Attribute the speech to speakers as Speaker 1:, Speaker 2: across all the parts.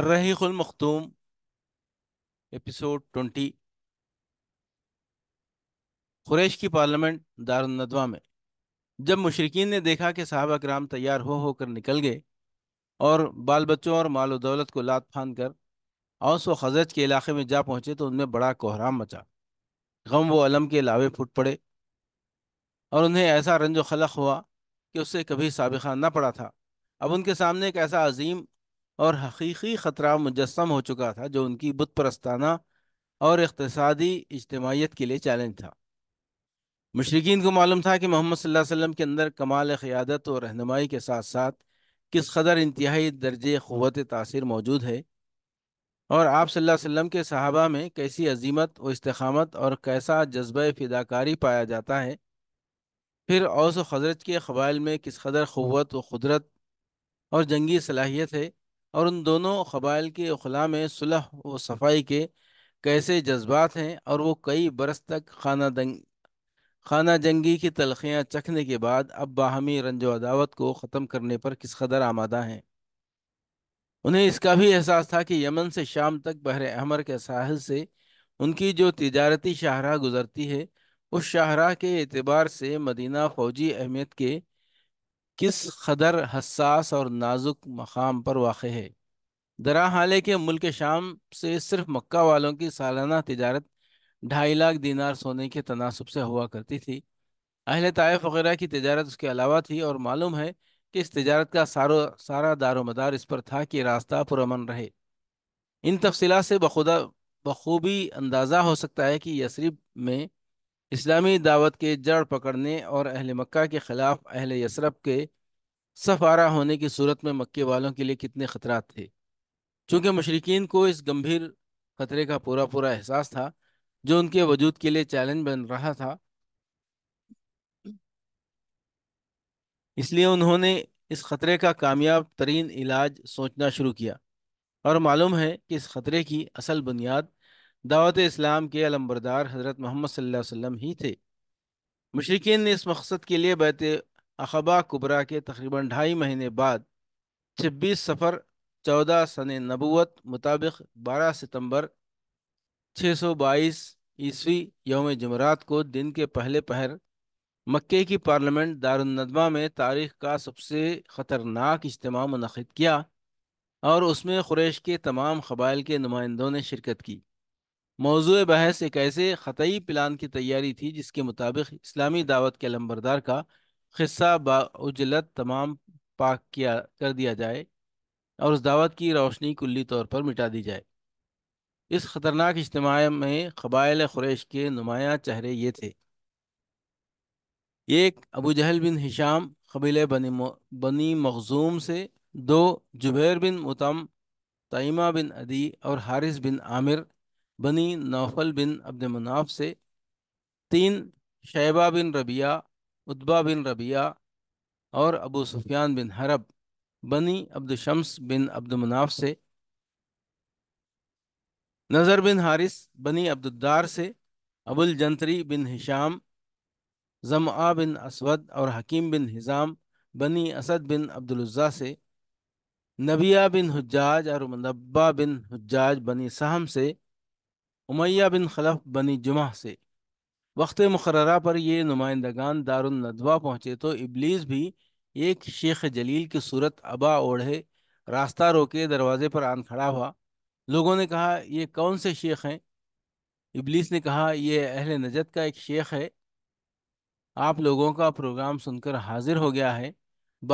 Speaker 1: الرحیق المختوم episode twenty قریش کی parliament دار الندوہ میں جب مشرقین نے دیکھا کہ صحابہ کرام تیار ہو ہو کر نکل گئے اور بال بچوں اور مال و دولت کو لات پھان کر اوس و خزرج کے علاقے میں جا پہنچے تو ان میں بڑا کوہرام مچا غم و علم کے علاوے پھٹ پڑے اور انہیں ایسا رنج و خلق ہوا کہ اس سے کبھی سابقہ نہ پڑا تھا اب ان کے سامنے ایک ایسا عظیم اور حقیقی خطرہ مجسم ہو چکا تھا جو ان کی بت پرستانہ اور اقتصادی اجتماعیت کے لیے چیلنج تھا مشرقین کو معلوم تھا کہ محمد صلی اللہ علیہ وسلم کے اندر کمال قیادت اور رہنمائی کے ساتھ ساتھ کس قدر انتہائی درجے قوت تاثیر موجود ہے اور آپ صلی اللہ علیہ وسلم کے صحابہ میں کیسی عظیمت و استحامت اور کیسا جذبہ فداکاری پایا جاتا ہے پھر اوس و حضرت کے قبائل میں کس قدر قوت و قدرت اور جنگی صلاحیت ہے اور ان دونوں قبائل کے اخلاء میں صلح و صفائی کے کیسے جذبات ہیں اور وہ کئی برس تک خانہ دنگ خانہ جنگی کی تلخیاں چکھنے کے بعد اب باہمی رنج و عداوت کو ختم کرنے پر کس قدر آمادہ ہیں انہیں اس کا بھی احساس تھا کہ یمن سے شام تک بحر احمر کے ساحل سے ان کی جو تجارتی شاہراہ گزرتی ہے اس شاہراہ کے اعتبار سے مدینہ فوجی اہمیت کے کس قدر حساس اور نازک مقام پر واقع ہے درا حالے کے ملک شام سے صرف مکہ والوں کی سالانہ تجارت ڈھائی لاکھ دینار سونے کے تناسب سے ہوا کرتی تھی اہل طائف وغیرہ کی تجارت اس کے علاوہ تھی اور معلوم ہے کہ اس تجارت کا سارو سارا دار و مدار اس پر تھا کہ راستہ پرامن رہے ان تفصیلات سے بخدا بخوبی اندازہ ہو سکتا ہے کہ یسریب میں اسلامی دعوت کے جڑ پکڑنے اور اہل مکہ کے خلاف اہل یسرب کے سفارہ ہونے کی صورت میں مکے والوں کے لیے کتنے خطرات تھے چونکہ مشرقین کو اس گمبھیر خطرے کا پورا پورا احساس تھا جو ان کے وجود کے لیے چیلنج بن رہا تھا اس لیے انہوں نے اس خطرے کا کامیاب ترین علاج سوچنا شروع کیا اور معلوم ہے کہ اس خطرے کی اصل بنیاد دعوت اسلام کے علمبردار حضرت محمد صلی اللہ علیہ وسلم ہی تھے مشرقین نے اس مقصد کے لیے بیت اخبا کبرا کے تقریباً ڈھائی مہینے بعد چھبیس سفر چودہ سن نبوت مطابق بارہ ستمبر چھ سو بائیس عیسوی یوم جمعرات کو دن کے پہلے پہر مکے کی پارلیمنٹ دار میں تاریخ کا سب سے خطرناک اجتماع منعقد کیا اور اس میں قریش کے تمام قبائل کے نمائندوں نے شرکت کی موضوع بحث ایک ایسے خطعی پلان کی تیاری تھی جس کے مطابق اسلامی دعوت کے لمبردار کا خصہ با اجلت تمام پاک کیا کر دیا جائے اور اس دعوت کی روشنی کلی طور پر مٹا دی جائے اس خطرناک اجتماع میں قبائل قریش کے نمایاں چہرے یہ تھے ایک ابو جہل بن ہشام قبیل بنی مخزوم سے دو جبیر بن متم طیمہ بن عدی اور حارث بن عامر بنی نوفل بن عبد مناف سے تین شیبہ بن ربیہ اتبا بن ربیہ اور ابو سفیان بن حرب بنی عبد شمس بن عبد مناف سے نظر بن حارث بنی عبدالدار سے ابو الجنتری بن حشام زمعہ بن اسود اور حکیم بن حزام بنی اسد بن عبدالضیٰ سے نبیہ بن حجاج اور منبا بن حجاج بنی سہم سے امیہ بن خلف بنی جمعہ سے وقت مقررہ پر یہ نمائندگان دار الندوہ پہنچے تو ابلیس بھی ایک شیخ جلیل کی صورت ابا اوڑھے راستہ روکے دروازے پر آن کھڑا ہوا لوگوں نے کہا یہ کون سے شیخ ہیں ابلیس نے کہا یہ اہل نجت کا ایک شیخ ہے آپ لوگوں کا پروگرام سن کر حاضر ہو گیا ہے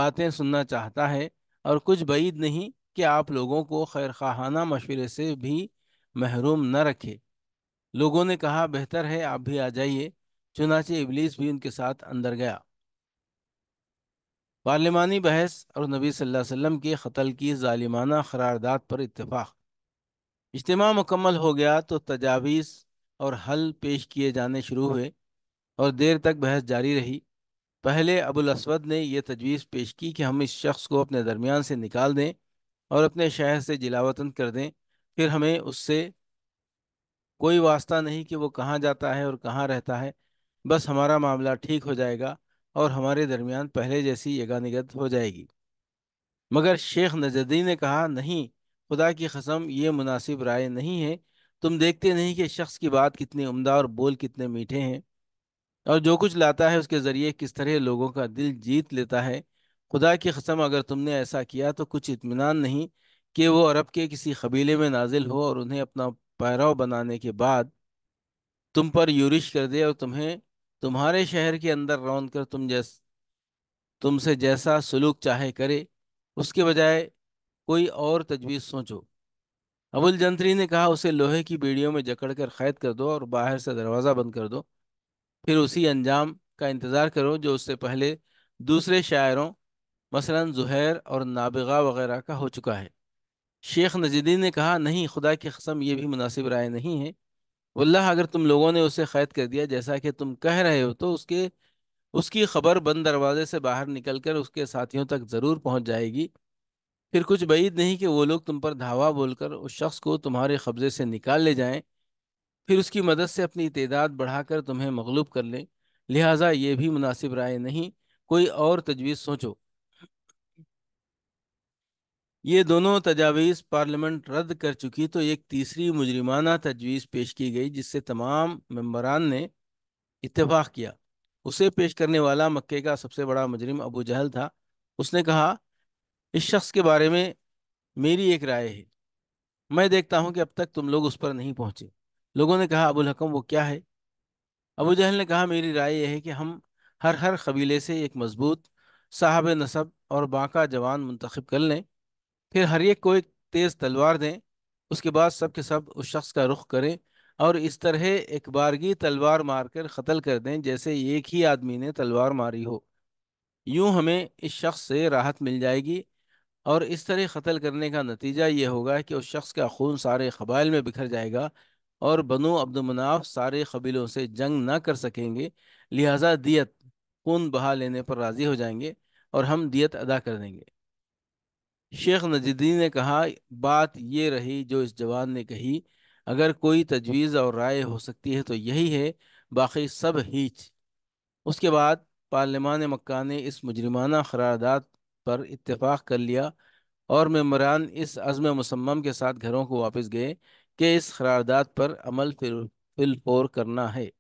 Speaker 1: باتیں سننا چاہتا ہے اور کچھ بعید نہیں کہ آپ لوگوں کو خیر خواہانہ مشورے سے بھی محروم نہ رکھے لوگوں نے کہا بہتر ہے آپ بھی آ جائیے چنانچہ ابلیس بھی ان کے ساتھ اندر گیا پارلیمانی بحث اور نبی صلی اللہ علیہ وسلم کے قتل کی ظالمانہ قرارداد پر اتفاق اجتماع مکمل ہو گیا تو تجاویز اور حل پیش کیے جانے شروع ہوئے اور دیر تک بحث جاری رہی پہلے ابو الاسود نے یہ تجویز پیش کی کہ ہم اس شخص کو اپنے درمیان سے نکال دیں اور اپنے شہر سے جلاوطن کر دیں پھر ہمیں اس سے کوئی واسطہ نہیں کہ وہ کہاں جاتا ہے اور کہاں رہتا ہے بس ہمارا معاملہ ٹھیک ہو جائے گا اور ہمارے درمیان پہلے جیسی یگانگت ہو جائے گی مگر شیخ نجدی نے کہا نہیں خدا کی قسم یہ مناسب رائے نہیں ہے تم دیکھتے نہیں کہ شخص کی بات کتنی عمدہ اور بول کتنے میٹھے ہیں اور جو کچھ لاتا ہے اس کے ذریعے کس طرح لوگوں کا دل جیت لیتا ہے خدا کی قسم اگر تم نے ایسا کیا تو کچھ اطمینان نہیں کہ وہ عرب کے کسی قبیلے میں نازل ہو اور انہیں اپنا پیرو بنانے کے بعد تم پر یورش کر دے اور تمہیں تمہارے شہر کے اندر رون کر تم جیس تم سے جیسا سلوک چاہے کرے اس کے بجائے کوئی اور تجویز سوچو ابوالجنتری نے کہا اسے لوہے کی بیڑیوں میں جکڑ کر قید کر دو اور باہر سے دروازہ بند کر دو پھر اسی انجام کا انتظار کرو جو اس سے پہلے دوسرے شاعروں مثلا زہیر اور نابغہ وغیرہ کا ہو چکا ہے شیخ نجدی نے کہا نہیں خدا کی قسم یہ بھی مناسب رائے نہیں ہے واللہ اگر تم لوگوں نے اسے قید کر دیا جیسا کہ تم کہہ رہے ہو تو اس کے اس کی خبر بند دروازے سے باہر نکل کر اس کے ساتھیوں تک ضرور پہنچ جائے گی پھر کچھ بعید نہیں کہ وہ لوگ تم پر دھاوا بول کر اس شخص کو تمہارے قبضے سے نکال لے جائیں پھر اس کی مدد سے اپنی تعداد بڑھا کر تمہیں مغلوب کر لیں لہٰذا یہ بھی مناسب رائے نہیں کوئی اور تجویز سوچو یہ دونوں تجاویز پارلیمنٹ رد کر چکی تو ایک تیسری مجرمانہ تجویز پیش کی گئی جس سے تمام ممبران نے اتفاق کیا اسے پیش کرنے والا مکے کا سب سے بڑا مجرم ابو جہل تھا اس نے کہا اس شخص کے بارے میں میری ایک رائے ہے میں دیکھتا ہوں کہ اب تک تم لوگ اس پر نہیں پہنچے لوگوں نے کہا ابو الحکم وہ کیا ہے ابو جہل نے کہا میری رائے یہ ہے کہ ہم ہر ہر قبیلے سے ایک مضبوط صاحب نصب اور باقا جوان منتخب کر لیں پھر ہر ایک کو ایک تیز تلوار دیں اس کے بعد سب کے سب اس شخص کا رخ کریں اور اس طرح ایک بارگی تلوار مار کر قتل کر دیں جیسے ایک ہی آدمی نے تلوار ماری ہو یوں ہمیں اس شخص سے راحت مل جائے گی اور اس طرح قتل کرنے کا نتیجہ یہ ہوگا کہ اس شخص کا خون سارے قبائل میں بکھر جائے گا اور بنو عبد المناف سارے قبیلوں سے جنگ نہ کر سکیں گے لہٰذا دیت خون بہا لینے پر راضی ہو جائیں گے اور ہم دیت ادا کر دیں گے شیخ نجدی نے کہا بات یہ رہی جو اس جوان نے کہی اگر کوئی تجویز اور رائے ہو سکتی ہے تو یہی ہے باقی سب ہیچ اس کے بعد پارلیمان مکہ نے اس مجرمانہ قرارداد پر اتفاق کر لیا اور ممبران اس عزم مسمم کے ساتھ گھروں کو واپس گئے کہ اس قرارداد پر عمل فلفور کرنا ہے